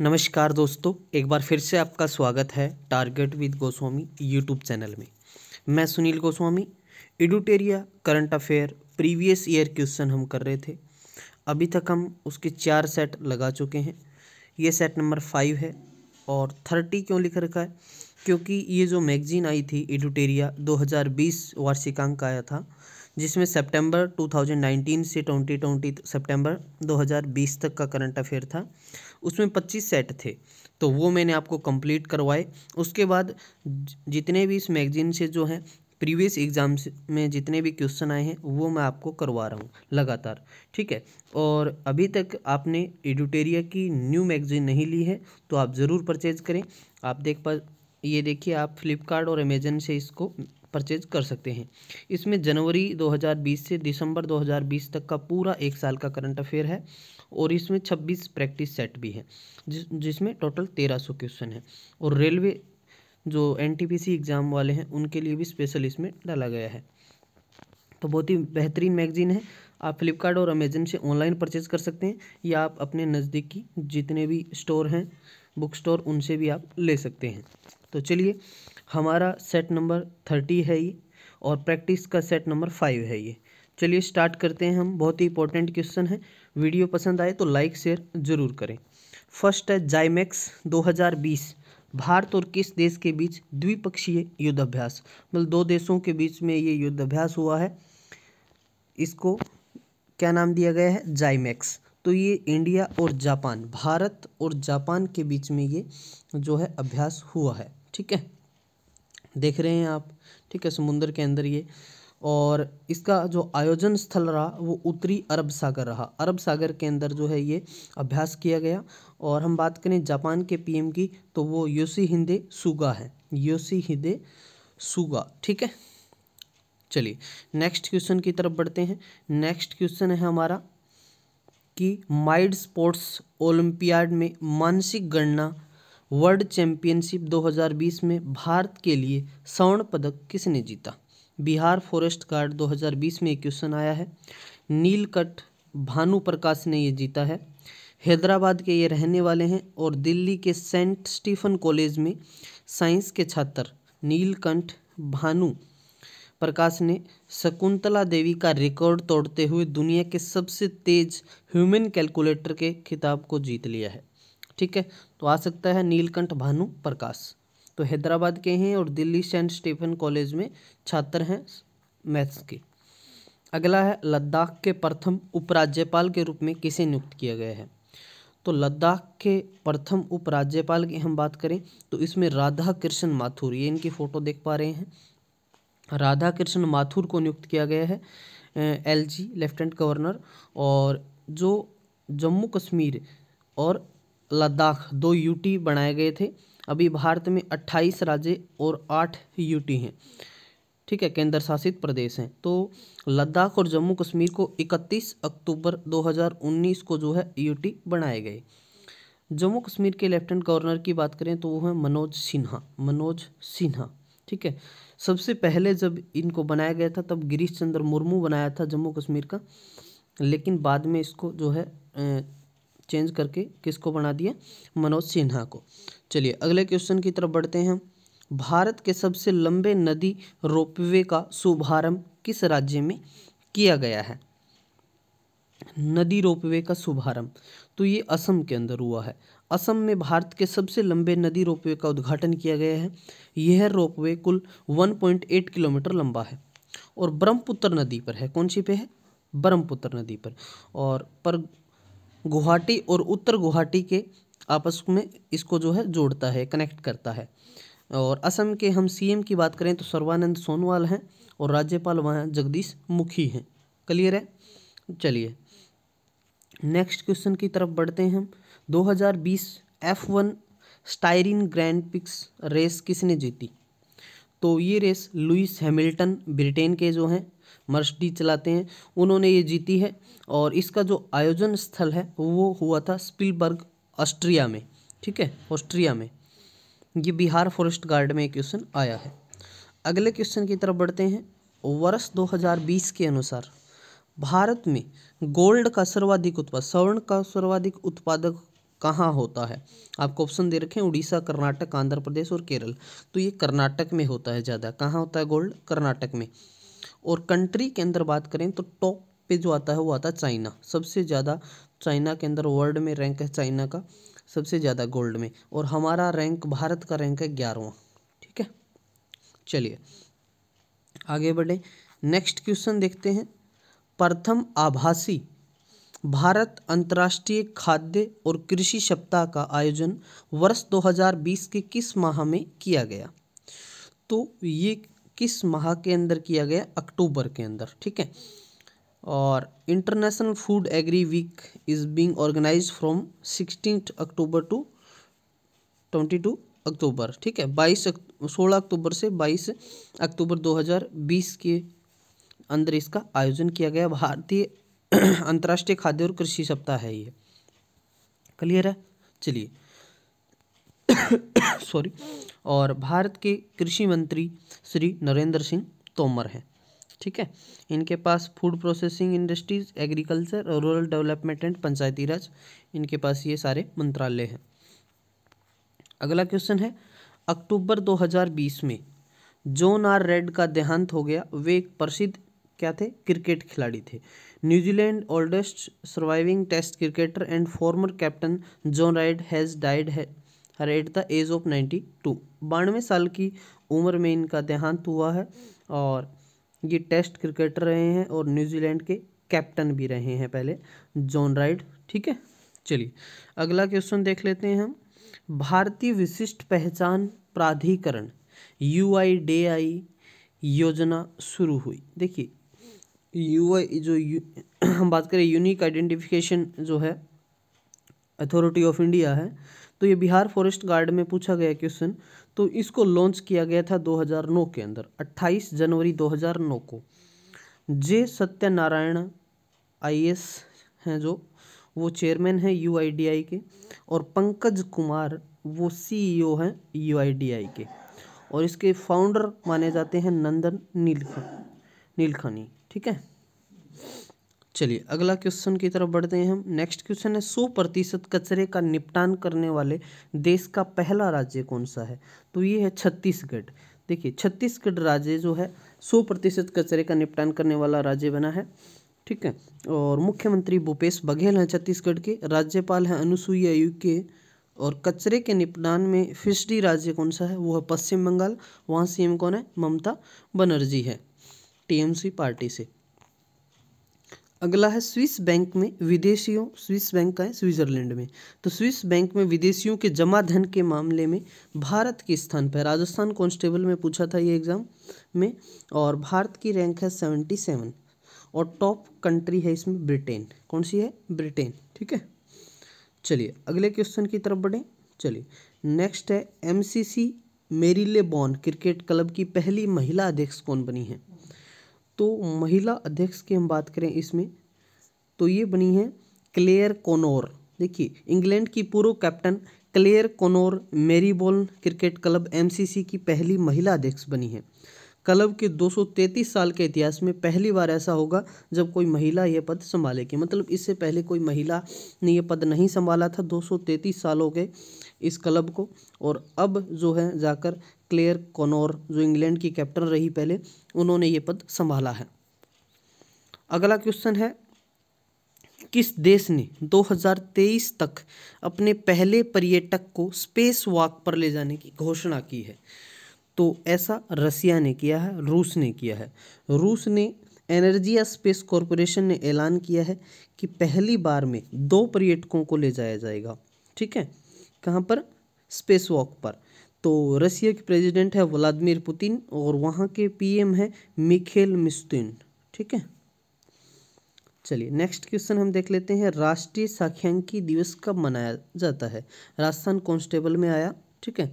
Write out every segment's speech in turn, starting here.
नमस्कार दोस्तों एक बार फिर से आपका स्वागत है target with Goswami YouTube channel में मैं सुनील गोस्वामी एडुटेरिया current affair previous year question हम कर रहे थे अभी तक हम उसके चार सेट लगा चुके हैं ये सेट नंबर फाइव है और थर्टी क्यों लिख रखा है क्योंकि ये जो मैगजीन आई थी एडुटेरिया दो वार्षिकांक आया था जिसमें सितंबर 2019 से 2020 ट्वेंटी सितंबर 2020 तक का करंट अफेयर था उसमें 25 सेट थे तो वो मैंने आपको कंप्लीट करवाए उसके बाद जितने भी इस मैगजीन से जो है प्रीवियस एग्ज़ाम में जितने भी क्वेश्चन आए हैं वो मैं आपको करवा रहा हूँ लगातार ठीक है और अभी तक आपने एडिटेरिया की न्यू मैगजीन नहीं ली है तो आप ज़रूर परचेज़ करें आप देख पा ये देखिए आप फ्लिपकार्ट और अमेजन से इसको परचेज कर सकते हैं इसमें जनवरी 2020 से दिसंबर 2020 तक का पूरा एक साल का करंट अफेयर है और इसमें 26 प्रैक्टिस सेट भी है जिस जिसमें टोटल 1300 क्वेश्चन है और रेलवे जो एन एग्ज़ाम वाले हैं उनके लिए भी स्पेशल इसमें डाला गया है तो बहुत ही बेहतरीन मैगजीन है आप फ्लिपकार्ट और अमेजन से ऑनलाइन परचेज कर सकते हैं या आप अपने नज़दीकी जितने भी स्टोर हैं बुक स्टोर उनसे भी आप ले सकते हैं तो चलिए हमारा सेट नंबर थर्टी है ये और प्रैक्टिस का सेट नंबर फाइव है ये चलिए स्टार्ट करते हैं हम बहुत ही इंपॉर्टेंट क्वेश्चन है वीडियो पसंद आए तो लाइक शेयर जरूर करें फर्स्ट है जाइमैक्स 2020 भारत और किस देश के बीच द्विपक्षीय युद्धाभ्यास मतलब दो देशों के बीच में ये युद्धाभ्यास हुआ है इसको क्या नाम दिया गया है जाइमैक्स तो ये इंडिया और जापान भारत और जापान के बीच में ये जो है अभ्यास हुआ है ठीक है देख रहे हैं आप ठीक है समुंदर के अंदर ये और इसका जो आयोजन स्थल रहा वो उत्तरी अरब सागर रहा अरब सागर के अंदर जो है ये अभ्यास किया गया और हम बात करें जापान के पीएम की तो वो योशी हिंदे सुगा है योशी हिंदे सुगा ठीक है चलिए नेक्स्ट क्वेश्चन की तरफ बढ़ते हैं नेक्स्ट क्वेश्चन है हमारा कि माइड स्पोर्ट्स ओलंपियाड में मानसिक गणना वर्ल्ड चैंपियनशिप 2020 में भारत के लिए स्वर्ण पदक किसने जीता बिहार फॉरेस्ट गार्ड 2020 में एक क्वेश्चन आया है नीलकंठ भानु प्रकाश ने ये जीता है हैदराबाद के ये रहने वाले हैं और दिल्ली के सेंट स्टीफन कॉलेज में साइंस के छात्र नीलकंठ भानु प्रकाश ने शकुंतला देवी का रिकॉर्ड तोड़ते हुए दुनिया के सबसे तेज ह्यूमन कैलकुलेटर के खिताब को जीत लिया है ठीक है तो आ सकता है नीलकंठ भानु प्रकाश तो हैदराबाद के हैं और दिल्ली सेंट स्टीफन कॉलेज में छात्र हैं मैथ्स के अगला है लद्दाख के प्रथम उपराज्यपाल के रूप में किसे नियुक्त किया गया है तो लद्दाख के प्रथम उपराज्यपाल की हम बात करें तो इसमें राधा कृष्ण माथुर ये इनकी फ़ोटो देख पा रहे हैं राधा कृष्ण माथुर को नियुक्त किया गया है एल जी लेफ्टिनेंट गवर्नर और जो जम्मू कश्मीर और लद्दाख दो यूटी बनाए गए थे अभी भारत में अट्ठाईस राज्य और आठ यूटी हैं ठीक है केंद्र शासित प्रदेश हैं तो लद्दाख और जम्मू कश्मीर को 31 अक्टूबर 2019 को जो है यूटी बनाए गए जम्मू कश्मीर के लेफ्टिनेंट गवर्नर की बात करें तो वो है मनोज सिन्हा मनोज सिन्हा ठीक है सबसे पहले जब इनको बनाया गया था तब गिरीश चंद्र मुर्मू बनाया था जम्मू कश्मीर का लेकिन बाद में इसको जो है चेंज करके किसको बना दिया मनोज सिन्हा को चलिए अगले क्वेश्चन की तरफ बढ़ते हैं भारत के सबसे लंबे नदी रोपवे का शुभारंभ किस राज्य में किया गया है नदी रोपवे का शुभारंभ तो ये असम के अंदर हुआ है असम में भारत के सबसे लंबे नदी रोपवे का उद्घाटन किया गया है यह रोपवे कुल 1.8 किलोमीटर लंबा है और ब्रह्मपुत्र नदी पर है कौन सी पे है ब्रह्मपुत्र नदी पर और पर गुवाहाटी और उत्तर गुवाहाटी के आपस में इसको जो है जोड़ता है कनेक्ट करता है और असम के हम सीएम की बात करें तो सर्वानंद सोनवाल हैं और राज्यपाल वहाँ जगदीश मुखी हैं क्लियर है चलिए नेक्स्ट क्वेश्चन की तरफ बढ़ते हैं हम 2020 F one Styrian grand prix race किसने जीती तो ये रेस लुइस हैमिल्टन ब्रिटेन के जो हैं मर्सडी चलाते हैं उन्होंने ये जीती है और इसका जो आयोजन स्थल है वो हुआ था स्पिलबर्ग ऑस्ट्रिया में ठीक है ऑस्ट्रिया में ये बिहार फॉरेस्ट गार्ड में क्वेश्चन आया है अगले क्वेश्चन की तरफ बढ़ते हैं वर्ष 2020 के अनुसार भारत में गोल्ड का सर्वाधिक उत्पाद स्वर्ण का सर्वाधिक उत्पादक कहाँ होता है आपको ऑप्शन दे रखे हैं उड़ीसा कर्नाटक आंध्र प्रदेश और केरल तो ये कर्नाटक में होता है ज़्यादा कहाँ होता है गोल्ड कर्नाटक में और कंट्री के अंदर बात करें तो टॉप पे जो आता है वो आता है चाइना सबसे ज़्यादा चाइना के अंदर वर्ल्ड में रैंक है चाइना का सबसे ज़्यादा गोल्ड में और हमारा रैंक भारत का रैंक है ग्यारहवा ठीक है चलिए आगे बढ़े नेक्स्ट क्वेश्चन देखते हैं प्रथम आभासी भारत अंतर्राष्ट्रीय खाद्य और कृषि सप्ताह का आयोजन वर्ष 2020 के किस माह में किया गया तो ये किस माह के अंदर किया गया अक्टूबर के अंदर ठीक है और international food agri week is being organise from sixteen October to twenty two October ठीक है बाईस सोलह अक्टूबर से बाईस अक्टूबर दो हज़ार बीस के अंदर इसका आयोजन किया गया भारतीय अंतर्राष्ट्रीय खाद्य और कृषि सप्ताह है ये क्लियर है चलिए सॉरी और भारत के कृषि मंत्री श्री नरेंद्र सिंह तोमर हैं ठीक है इनके पास फूड प्रोसेसिंग इंडस्ट्रीज एग्रीकल्चर और rural development and Panchayati Raj इनके पास ये सारे मंत्रालय हैं अगला क्वेश्चन है अक्टूबर 2020 में जोन आर रेड का देहांत हो गया वे एक प्रसिद्ध क्या थे क्रिकेट खिलाड़ी थे New Zealand oldest surviving test cricketer and former captain John Reid has died है हर at the age of ninety two बानवे साल की उम्र में इनका देहांत हुआ है और ये टेस्ट क्रिकेटर रहे हैं और न्यूजीलैंड के कैप्टन भी रहे हैं पहले जॉन राइड ठीक है चलिए अगला क्वेश्चन देख लेते हैं हम भारतीय विशिष्ट पहचान प्राधिकरण यू आई डे आई योजना शुरू हुई देखिए यू आई जो यू, हम बात करें यूनिक आइडेंटिफिकेशन जो है अथॉरिटी ऑफ इंडिया है तो ये बिहार फॉरेस्ट गार्ड में पूछा गया क्वेश्चन तो इसको लॉन्च किया गया था 2009 के अंदर 28 जनवरी 2009 को जे सत्यनारायण आई हैं जो वो चेयरमैन हैं यू के और पंकज कुमार वो सीईओ e हैं यू के और इसके फाउंडर माने जाते हैं नंदन नीलखन नीलखनी ठीक है चलिए अगला क्वेश्चन की तरफ बढ़ते हैं हम नेक्स्ट क्वेश्चन है सौ प्रतिशत कचरे का निपटान करने वाले देश का पहला राज्य कौन सा है तो ये है छत्तीसगढ़ देखिए छत्तीसगढ़ राज्य जो है सौ प्रतिशत कचरे का निपटान करने वाला राज्य बना है ठीक है और मुख्यमंत्री भूपेश बघेल हैं छत्तीसगढ़ के राज्यपाल हैं अनुसुईया उइके और कचरे के निपटान में फिशरी राज्य कौन सा है वो है पश्चिम बंगाल वहाँ सीएम कौन है ममता बनर्जी है टीएमसी पार्टी से अगला है स्विस बैंक में विदेशियों स्विस बैंक का है स्विट्जरलैंड में तो स्विस बैंक में विदेशियों के जमा धन के मामले में भारत के स्थान पर राजस्थान कांस्टेबल में पूछा था ये एग्ज़ाम में और भारत की रैंक है सेवेंटी सेवन और टॉप कंट्री है इसमें ब्रिटेन कौन सी है ब्रिटेन ठीक है चलिए अगले क्वेश्चन की तरफ बढ़ें चलिए नेक्स्ट है एम सी बॉन क्रिकेट क्लब की पहली महिला अध्यक्ष कौन बनी है तो महिला अध्यक्ष की हम बात करें इसमें तो ये बनी है क्लेयर कोनोर देखिए इंग्लैंड की पूर्व कैप्टन क्लेयर कोनोर मेरीबोल क्रिकेट क्लब एमसीसी की पहली महिला अध्यक्ष बनी है क्लब के 233 साल के इतिहास में पहली बार ऐसा होगा जब कोई महिला यह पद संभालेगी मतलब इससे पहले कोई महिला ने यह पद नहीं संभाला था 233 साल हो गए इस क्लब को और अब जो है जाकर क्लेयर कॉनोर जो इंग्लैंड की कैप्टन रही पहले उन्होंने ये पद संभाला है अगला क्वेश्चन है किस देश ने 2023 तक अपने पहले पर्यटक को स्पेस वॉक पर ले जाने की घोषणा की है तो ऐसा रसिया ने किया है रूस ने किया है रूस ने एनर्जिया स्पेस कॉरपोरेशन ने ऐलान किया है कि पहली बार में दो पर्यटकों को ले जाया जाएगा ठीक है कहाँ पर स्पेस वॉक पर तो रसिया के प्रेसिडेंट है व्लादिमिर पुतिन और वहाँ के पीएम है मिखेल मिस्तिन ठीक है चलिए नेक्स्ट क्वेश्चन हम देख लेते हैं राष्ट्रीय साख्यांकी दिवस कब मनाया जाता है राजस्थान कांस्टेबल में आया ठीक है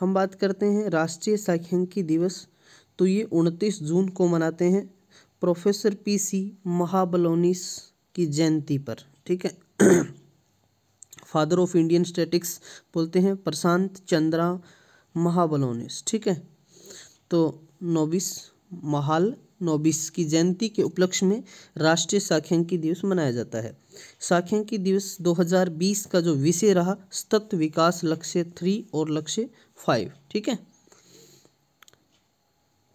हम बात करते हैं राष्ट्रीय साख्यांकी दिवस तो ये उनतीस जून को मनाते हैं प्रोफेसर पीसी महाबलोनिस की जयंती पर ठीक है फादर ऑफ इंडियन स्टेटिक्स बोलते हैं प्रशांत चंद्रा महाबलोनिस ठीक है तो नोबिस महाल नोबिस की जयंती के उपलक्ष में राष्ट्रीय साख्यांकी दिवस मनाया जाता है साख्यांकी दिवस 2020 का जो विषय रहा सतत विकास लक्ष्य थ्री और लक्ष्य फाइव ठीक है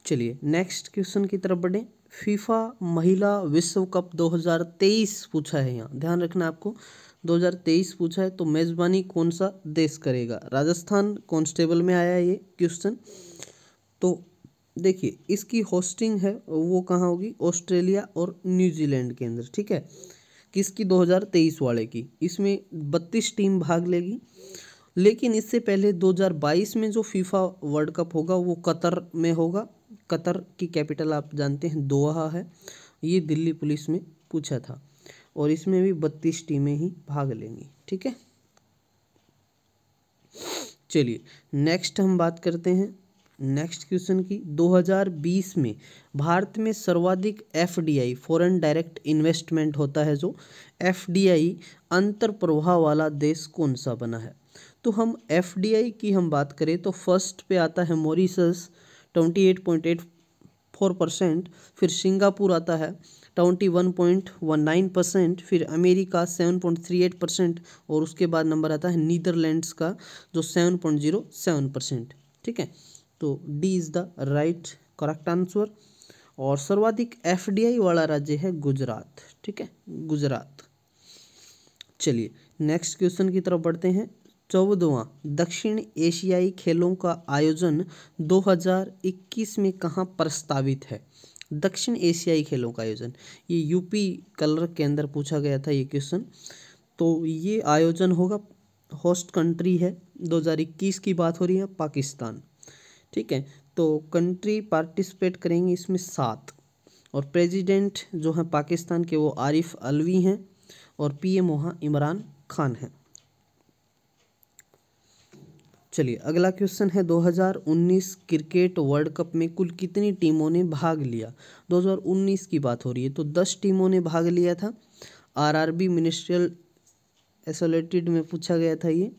चलिए नेक्स्ट क्वेश्चन की तरफ बढ़ें फीफा महिला विश्व कप 2023 पूछा है यहाँ ध्यान रखना आपको 2023 पूछा है तो मेज़बानी कौन सा देश करेगा राजस्थान कांस्टेबल में आया ये क्वेश्चन तो देखिए इसकी होस्टिंग है वो कहाँ होगी ऑस्ट्रेलिया और न्यूजीलैंड के अंदर ठीक है किसकी 2023 वाले की इसमें 32 टीम भाग लेगी लेकिन इससे पहले 2022 में जो फीफा वर्ल्ड कप होगा वो कतर में होगा कतर की कैपिटल आप जानते हैं दोहा है ये दिल्ली पुलिस में पूछा था और इसमें भी बत्तीस टीमें ही भाग लेंगी ठीक है चलिए नेक्स्ट हम बात करते हैं नेक्स्ट क्वेश्चन की 2020 में भारत में सर्वाधिक एफडीआई फॉरेन डायरेक्ट इन्वेस्टमेंट होता है जो एफडीआई अंतर प्रवाह वाला देश कौन सा बना है तो हम एफडीआई की हम बात करें तो फर्स्ट पे आता है मॉरिशस 28.84 परसेंट फिर सिंगापुर आता है twenty one point one nine percent फिर America seven point three eight percent और उसके बाद नंबर आता है नीदरलैंड्स का जो seven point zero seven percent ठीक है तो D is the right correct answer और सर्वाधिक एफडीआई वाला राज्य है गुजरात ठीक है गुजरात चलिए नेक्स्ट क्वेश्चन की तरफ बढ़ते हैं चौदवा दक्षिण एशियाई खेलों का आयोजन 2021 में कहाँ प्रस्तावित है दक्षिण एशियाई खेलों का आयोजन ये यूपी कलर के अंदर पूछा गया था ये क्वेश्चन तो ये आयोजन होगा होस्ट कंट्री है 2021 की बात हो रही है पाकिस्तान ठीक है तो कंट्री पार्टिसिपेट करेंगे इसमें सात और प्रेसिडेंट जो हैं पाकिस्तान के वो आरिफ अलवी हैं और पीएम वहाँ इमरान खान हैं चलिए अगला क्वेश्चन है 2019 क्रिकेट वर्ल्ड कप में कुल कितनी टीमों ने भाग लिया 2019 की बात हो रही है तो 10 टीमों ने भाग लिया था आरआरबी मिनिस्ट्रियल एसोलेटेड में पूछा गया था ये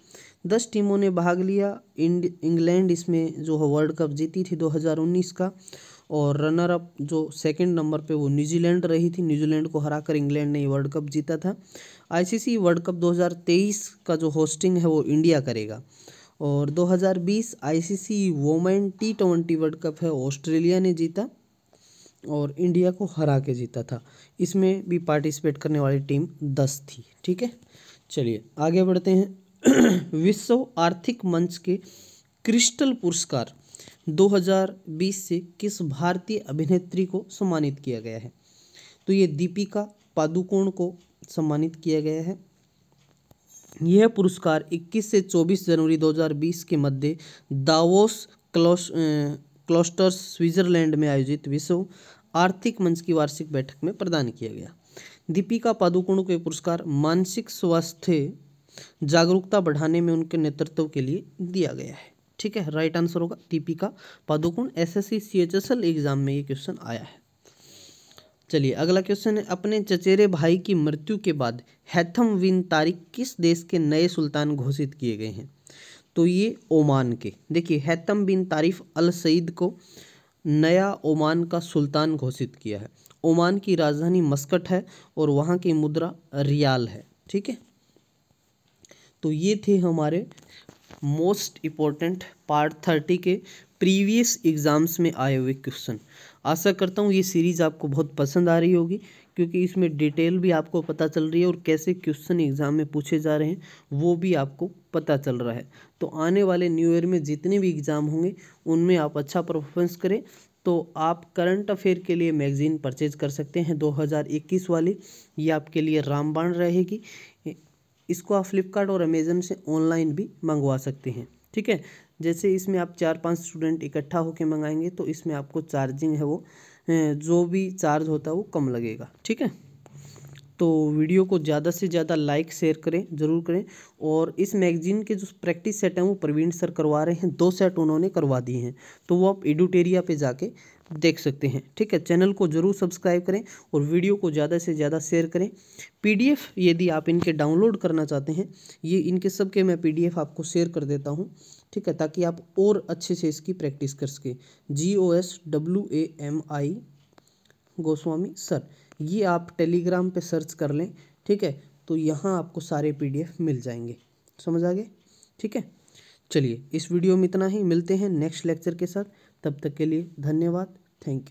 दस टीमों ने भाग लिया इंग्लैंड इसमें जो है वर्ल्ड कप जीती थी 2019 का और रनर अप जो सेकंड नंबर पे वो न्यूजीलैंड रही थी न्यूजीलैंड को हराकर इंग्लैंड ने वर्ल्ड कप जीता था आईसीसी वर्ल्ड कप 2023 का जो होस्टिंग है वो इंडिया करेगा और 2020 ICC women T twenty world cup है ऑस्ट्रेलिया ने जीता और इंडिया को हरा के जीता था इसमें भी पार्टिसिपेट करने वाली टीम दस थी ठीक है चलिए आगे बढ़ते हैं विश्व आर्थिक मंच के क्रिस्टल पुरस्कार 2020 से किस भारतीय अभिनेत्री को सम्मानित किया गया है तो ये दीपिका पादुकोण को सम्मानित किया गया है यह पुरस्कार 21 से 24 जनवरी 2020 के मध्य दावोस क्लोस क्लोस्टर्स स्विट्जरलैंड में आयोजित विश्व आर्थिक मंच की वार्षिक बैठक में प्रदान किया गया दीपिका पादुकोण को पुरस्कार मानसिक स्वास्थ्य जागरूकता बढ़ाने में उनके नेतृत्व के लिए दिया गया है ठीक है राइट आंसर होगा Deepika Padukone S S C exam में ये क्वेश्चन आया है चलिए अगला क्वेश्चन है अपने चचेरे भाई की मृत्यु के बाद हैथम विन तारिक किस देश के नए सुल्तान घोषित किए गए हैं तो ये ओमान के देखिए हैथम बिन तारिफ अल सईद को नया ओमान का सुल्तान घोषित किया है ओमान की राजधानी मस्कट है और वहाँ की मुद्रा रियाल है ठीक है तो ये थे हमारे मोस्ट इम्पोर्टेंट पार्ट थर्टी के प्रीवियस एग्ज़ाम्स में आए हुए क्वेश्चन आशा करता हूँ ये सीरीज़ आपको बहुत पसंद आ रही होगी क्योंकि इसमें डिटेल भी आपको पता चल रही है और कैसे क्वेश्चन एग्ज़ाम में पूछे जा रहे हैं वो भी आपको पता चल रहा है तो आने वाले न्यू ईयर में जितने भी एग्ज़ाम होंगे उनमें आप अच्छा परफॉर्मेंस करें तो आप करंट अफेयर के लिए मैगज़ीन परचेज कर सकते हैं 2021 वाली ये आपके लिए रामबाण रहेगी इसको आप फ्लिपकार्ट और अमेज़न से ऑनलाइन भी मंगवा सकते हैं ठीक है जैसे इसमें आप चार पांच स्टूडेंट इकट्ठा होकर मंगाएंगे तो इसमें आपको चार्जिंग है वो जो भी चार्ज होता है वो कम लगेगा ठीक है तो वीडियो को ज़्यादा से ज़्यादा लाइक शेयर करें ज़रूर करें और इस मैगजीन के जो प्रैक्टिस सेट हैं वो प्रवीण सर करवा रहे हैं दो सेट उन्होंने करवा दिए हैं तो वो आप एडुटेरिया पे जाके देख सकते हैं ठीक है चैनल को ज़रूर सब्सक्राइब करें और वीडियो को ज़्यादा से ज़्यादा शेयर करें पीडीएफ यदि आप इनके डाउनलोड करना चाहते हैं ये इनके सब के मैं पीडीएफ आपको शेयर कर देता हूँ ठीक है ताकि आप और अच्छे से इसकी प्रैक्टिस कर सकें G O S W A M I Goswami sir ये आप टेलीग्राम पर सर्च कर लें ठीक है तो यहाँ आपको सारे पी मिल जाएंगे समझ आ गए ठीक है चलिए इस वीडियो में इतना ही मिलते हैं नेक्स्ट लेक्चर के साथ तब तक के लिए धन्यवाद থ্যাংক ইউ